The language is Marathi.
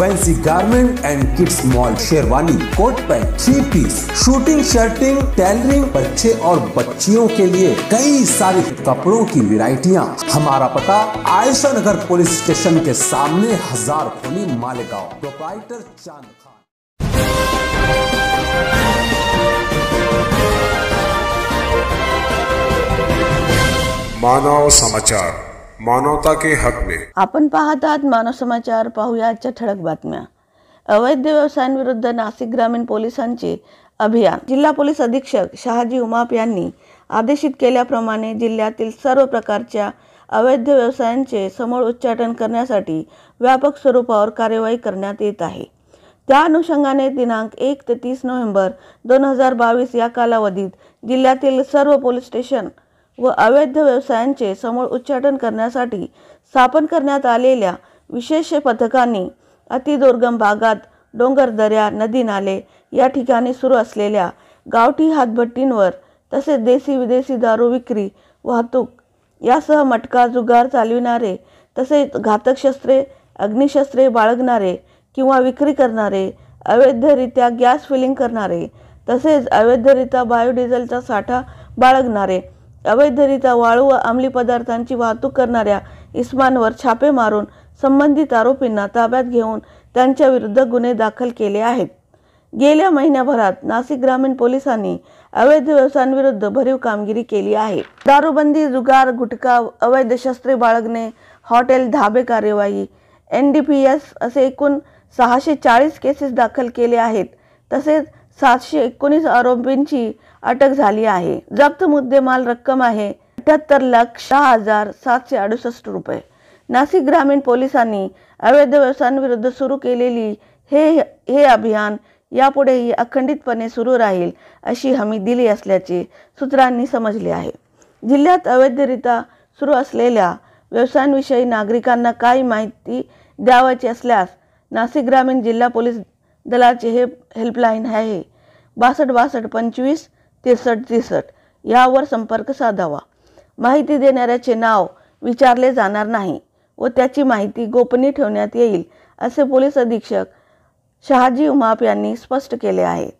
fancy garment and kids mall sherwani coat pant three piece suiting shirting tailoring बच्चे और बच्चियों के लिए कई सारी कपड़ों की वेराइटिया हमारा पता आयशा नगर पुलिस स्टेशन के सामने हजार खोली मालेगांव प्रोपराइटर चांद खान मानव समाचार मानवता के हक में आपण पाहत आहात मानव समाचार पाहूया आजच्या ठळक बातम्या अवैध व्यवसायांविरुद्ध नाशिक ग्रामीण पोलिसांचे अभियान जिल्हा पोलीस अधीक्षक शहाजी उमाप यांनी आदेशित केल्याप्रमाणे जिल्ह्यातील सर्व प्रकारच्या अवैध व्यवसायांचे समोर उच्चाटन करण्यासाठी व्यापक स्वरूपावर कार्यवाही करण्यात येत आहे त्या अनुषंगाने दिनांक एक ते तीस नोव्हेंबर दोन हजार बावीस या कालावधीत जिल्ह्यातील सर्व पोलीस स्टेशन व अवैध व्यवसायांचे समूळ उच्चाटन करण्यासाठी स्थापन करण्यात आलेल्या विशेष पथकांनी अतिदुर्गम भागात डोंगर दऱ्या नदी नाले या ठिकाणी सुरू असलेल्या गावठी हातभट्टींवर तसेच देशी विदेशी दारू विक्री वाहतूक यासह मटका जुगार चालविणारे तसेच घातक शस्त्रे अग्निशस्त्रे बाळगणारे किंवा विक्री करणारे अवैधरित्या गॅस फिलिंग करणारे तसेच अवैधरित्या बायोडिझेलचा साठा बाळगणारे अवैधरित्या वाळू व अंमली पदार्थांची वाहतूक करणाऱ्या इस्मांवर छापे मारून संबंधित आरोपींना ताब्यात घेऊन त्यांच्या विरुद्ध गुन्हे दाखल केले आहेत गेल्या महिन्याभरात नाशिक ग्रामीण पोलिसांनी अवैध व्यवसायांविरुद्ध भरीव कामगिरी केली आहे दारूबंदी जुगार गुटखा अवैध शस्त्रे बाळगणे हॉटेल धाबे कार्यवाही एन डी पी एस असे एकूण सहाशे चाळीस केसेस दाखल केले आहेत तसेच सातशे एकोणीस आरोपींची अटक झाली आहे जप्त मुद्देमाल रक्कम आहे अठ्याहत्तर लाख सहा हजार सातशे अडुसष्ट रुपये नाशिक ग्रामीण पोलिसांनी अवैध व्यवसायांविरुद्ध सुरू केलेली हे हे अभियान यापुढेही अखंडितपणे सुरू राहील अशी हमी दिली असल्याचे सूत्रांनी समजले आहे जिल्ह्यात अवैधरित्या सुरू असलेल्या व्यवसायांविषयी नागरिकांना काही माहिती द्यावायची असल्यास नाशिक ग्रामीण जिल्हा पोलीस दलाचे हे हेल्पलाईन आहे बासष्ट बासष्ट पंचवीस तिरसष्ट तिरसष्ट यावर संपर्क साधावा माहिती देणाऱ्याचे नाव विचारले जाणार नाही व त्याची माहिती गोपनीय ठेवण्यात येईल असे पोलीस अधीक्षक शहाजी उमाप यांनी स्पष्ट केले आहे